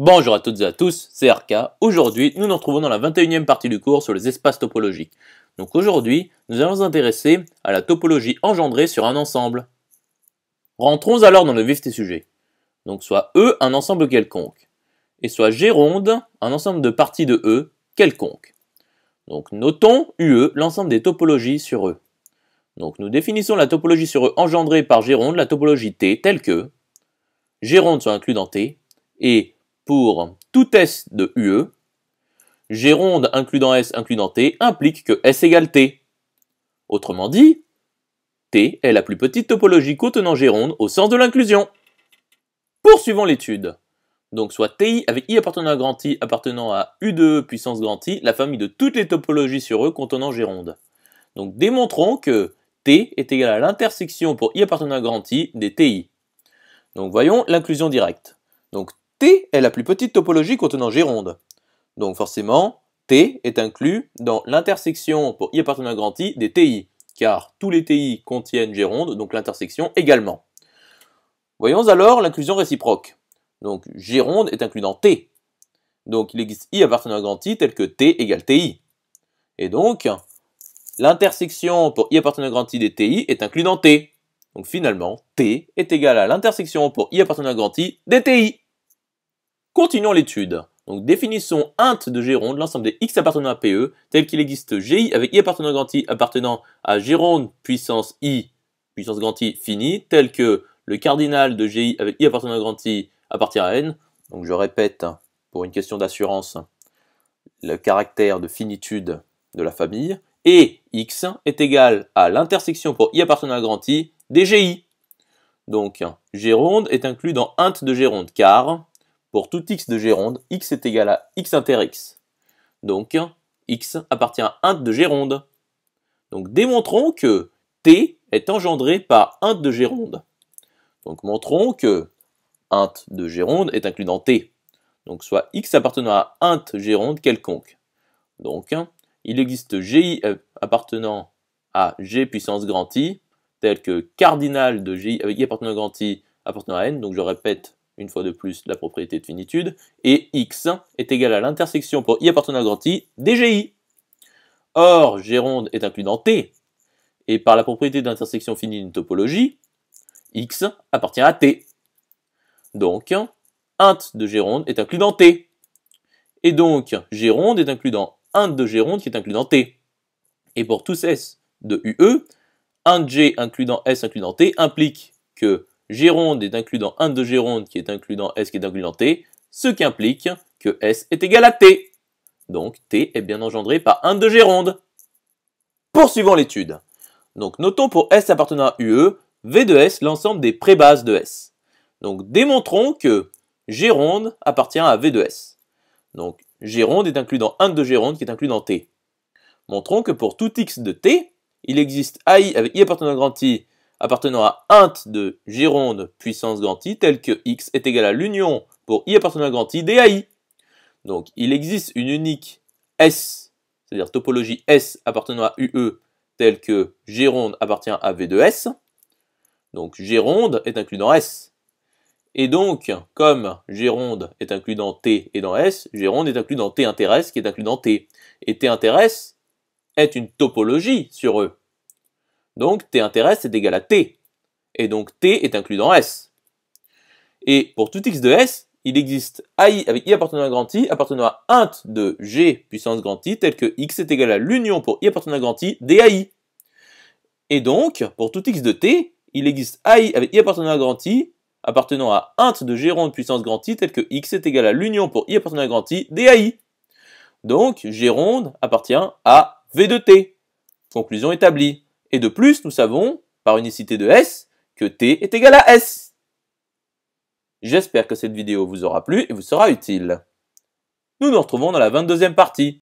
Bonjour à toutes et à tous, c'est RK. Aujourd'hui, nous nous retrouvons dans la 21e partie du cours sur les espaces topologiques. Donc aujourd'hui, nous allons nous intéresser à la topologie engendrée sur un ensemble. Rentrons alors dans le vif des sujets. Donc soit E, un ensemble quelconque, et soit G un ensemble de parties de E quelconque. Donc notons UE, l'ensemble des topologies sur E. Donc nous définissons la topologie sur E engendrée par G la topologie T, telle que G soit inclus dans T, et pour tout S de UE, Géronde incluant S incluant T implique que S égale T. Autrement dit, T est la plus petite topologie contenant Géronde au sens de l'inclusion. Poursuivons l'étude. Donc soit TI avec I appartenant à grand I appartenant à U de e puissance grand I, la famille de toutes les topologies sur E contenant Géronde. Donc démontrons que T est égal à l'intersection pour I appartenant à grand I des TI. Donc voyons l'inclusion directe. Donc est la plus petite topologie contenant Gironde. Donc forcément, T est inclus dans l'intersection pour i appartenant à grand i des TI, car tous les TI contiennent Gironde, donc l'intersection également. Voyons alors l'inclusion réciproque. Donc Gironde est inclus dans T. Donc il existe i appartenant à grand i tel que T égale TI. Et donc, l'intersection pour i appartenant à grand i des TI est inclus dans T. Donc finalement, T est égal à l'intersection pour i appartenant à grand i des TI. Continuons l'étude. Donc définissons int de Géronde l'ensemble des x appartenant à PE, tel qu'il existe GI avec i appartenant à grand i appartenant à Géronde puissance i puissance grand i finie, tel que le cardinal de GI avec i appartenant à grand i appartient à n. Donc je répète, pour une question d'assurance, le caractère de finitude de la famille, et x est égal à l'intersection pour i appartenant à grand i des GI. Donc Géronde est inclus dans int de Géronde car pour tout x de Géronde, x est égal à x inter x. Donc, x appartient à int de Géronde. Donc, démontrons que t est engendré par int de Géronde. Donc, montrons que int de Géronde est inclus dans t. Donc, soit x appartenant à int Géronde quelconque. Donc, il existe gi euh, appartenant à g puissance grand i, tel que cardinal de gi appartenant à grand i appartenant à n. Donc, je répète une fois de plus la propriété de finitude, et x est égal à l'intersection pour i appartenant à grand i dgi. Or, Géronde est inclus dans T, et par la propriété d'intersection finie d'une topologie, x appartient à T. Donc, int de Géronde est inclus dans T. Et donc, Géronde est inclus dans int de Géronde qui est inclus dans T. Et pour tous S de UE, int G inclus dans S inclus dans T implique que Géronde est inclus dans 1 de Géronde qui est inclus dans S qui est inclus dans T, ce qui implique que S est égal à T. Donc T est bien engendré par 1 de Géronde. Poursuivons l'étude. Donc notons pour S appartenant à UE, V de S l'ensemble des prébases de S. Donc démontrons que Géronde appartient à V de S. Donc Géronde est inclus dans 1 de Géronde qui est inclus dans T. Montrons que pour tout x de T, il existe AI avec I appartenant à grand I appartenant à int de Gironde puissance grand i, tel que x est égal à l'union pour i appartenant à grand i d'ai. Donc il existe une unique S, c'est-à-dire topologie S appartenant à UE, tel que Gironde appartient à V de S. Donc Gironde est inclus dans S. Et donc, comme Gironde est inclus dans T et dans S, Gironde est inclus dans T intéresse qui est inclus dans T. Et T intéresse est une topologie sur E. Donc T intéresse est égal à T. Et donc T est inclus dans S. Et pour tout x de S, il existe AI avec I appartenant à grand I appartenant à int de G puissance grand I tel que x est égal à l'union pour I appartenant à grand I Et donc, pour tout x de T, il existe AI avec I appartenant à grand I appartenant à int de G rond puissance grand I tel que x est égal à l'union pour I appartenant à grand I d'AI. Donc, G ronde appartient à V de T. Conclusion établie. Et de plus, nous savons, par unicité de S, que T est égal à S. J'espère que cette vidéo vous aura plu et vous sera utile. Nous nous retrouvons dans la 22e partie.